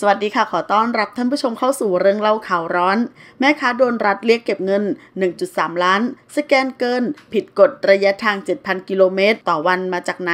สวัสดีค่ะ ขอต้อนรับท่านผู้ชมเข้าสู่เรื่องเล่าข่าวร้อน แม่ค้าโดนรัฐเรียกเก็บเงิน 1.3 ล้าน สแกนเกิน ผิดกฎระยะทาง 7,000 กิโลเมตรต่อวันมาจากไหน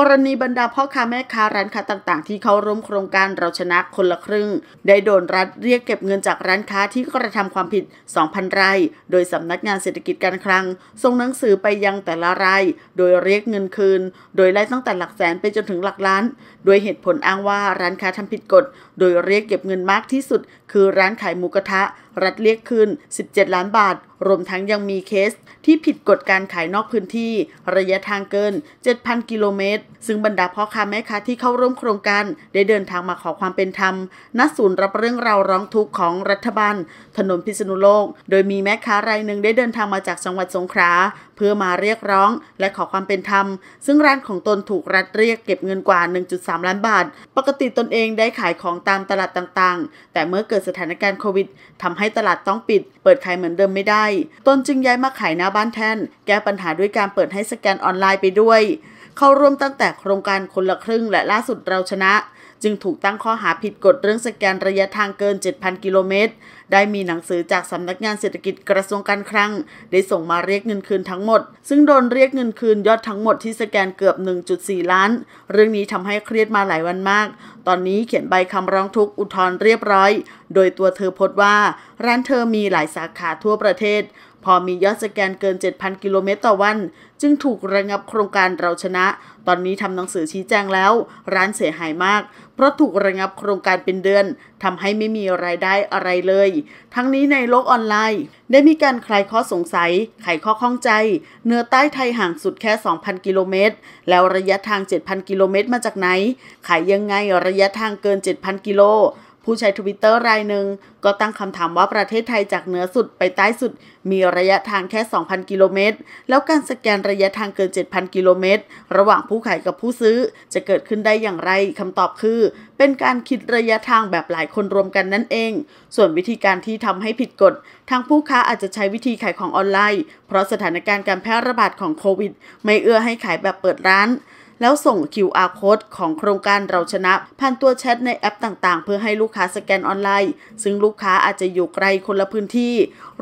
กรณีบรรดาพ่อค้าแม่ค้าร้านค้าต่างๆที่เข้าร่วมโครงการเราชนะคนละครึ่ง ได้โดนรัฐเรียกเก็บเงินจากร้านค้าที่กระทำความผิด 2,000ไร่โดยสำนักงานเศรษฐกิจการคลังส่งหนังสือไปยังแต่ละไร่โดยเรียกเงินคืน โดยไล่ตั้งแต่หลักแสนไปจนถึงหลักล้าน โดยเหตุผลอ้างว่าร้านค้าทำผิดกฎ โดยเรียกเก็บเงินมากที่สุดคือร้านขายหมูกระทะรัฐเรียกคืน 17 ล้านบาท รวมทั้งยังมีเคสที่ผิดกฎการขายนอกพื้นที่ ระยะทางเกิน 7,000 กิโลเมตร ซึ่งบรรดาพ่อค้าแม่ค้าที่เข้าร่วมโครงการได้เดินทางมาขอความเป็นธรรม ณ ศูนย์รับเรื่องราวร้องทุกข์ของรัฐบาลถนนพิษณุโลก โดยมีแม่ค้ารายหนึ่งได้เดินทางมาจากจังหวัดสงขลาเพื่อมาเรียกร้องและขอความเป็นธรรม ซึ่งร้านของตนถูกรัฐเรียกเก็บเงินกว่า 1.3 ล้านบาท ปกติตนเองได้ขายของตามตลาดต่างๆ แต่เมื่อเกิดสถานการณ์โควิด ทำให้ตลาดต้องปิด เปิดขายเหมือนเดิมไม่ได้ ตนจึงย้ายมาขายหน้าบ้านแทน แก้ปัญหาด้วยการเปิดให้สแกนออนไลน์ไปด้วย เข้าร่วมตั้งแต่โครงการคนละครึ่งและล่าสุดเราชนะจึงถูกตั้งข้อหาผิดกฎเรื่องสแกนระยะทางเกิน 7,000 กิโลเมตร ได้มีหนังสือจากสำนักงานเศรษฐกิจกระทรวงการคลังได้ส่งมาเรียกเงินคืนทั้งหมด ซึ่งโดนเรียกเงินคืนยอดทั้งหมดที่สแกนเกือบ 1.4 ล้าน เรื่องนี้ทำให้เครียดมาหลายวันมาก ตอนนี้เขียนใบคำร้องทุกข์อุทธรณ์เรียบร้อยโดยตัวเธอพบว่าร้านเธอมีหลายสาขาทั่วประเทศ พอมียอดสแกนเกิน 7,000 กิโลเมตรต่อวัน จึงถูกระงับโครงการเราชนะ ตอนนี้ทำหนังสือชี้แจงแล้ว ร้านเสียหายมาก เพราะถูกระงับโครงการเป็นเดือนทำให้ไม่มีรายได้อะไรเลย ทั้งนี้ในโลกออนไลน์ ได้มีการคลายข้อสงสัยไขข้อข้องใจ เนื้อใต้ไทยห่างสุดแค่ 2,000 กิโลเมตรแล้วระยะทาง 7,000กิโลเมตรมาจากไหนขายยังไงระยะทางเกิน 7,000 กิโลผู้ใช้ทวิตเตอร์รายหนึ่งก็ตั้งคำถามว่าประเทศไทยจากเหนือสุดไปใต้สุด มีระยะทางแค่ 2,000 กิโลเมตร แล้วการสแกนระยะทางเกิน 7,000 กิโลเมตร ระหว่างผู้ขายกับผู้ซื้อจะเกิดขึ้นได้อย่างไร คำตอบคือเป็นการคิดระยะทางแบบหลายคนรวมกันนั่นเอง ส่วนวิธีการที่ทำให้ผิดกฎทางผู้ค้าอาจจะใช้วิธีขายของออนไลน์ เพราะสถานการณ์การแพร่ระบาดของโควิด ไม่เอื้อให้ขายแบบเปิดร้านแล้วส่ง QR code ของโครงการเราชนะ ผ่านตัวแชทในแอปต่างๆ เพื่อให้ลูกค้าสแกนออนไลน์ ซึ่งลูกค้าอาจจะอยู่ไกลคนละพื้นที่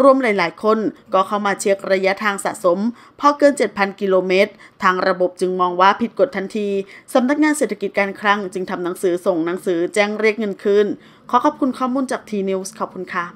รวมหลายๆคน ก็เข้ามาเช็คระยะทางสะสมพอเกิน 7,000 กิโลเมตร ทางระบบจึงมองว่าผิดกฎทันทีสำนักงานเศรษฐกิจการคลังจึงทำหนังสือส่งหนังสือแจ้งเรียกเงินคืนขอขอบคุณข้อมูลจากทีนิวส์ขอบคุณค่ะ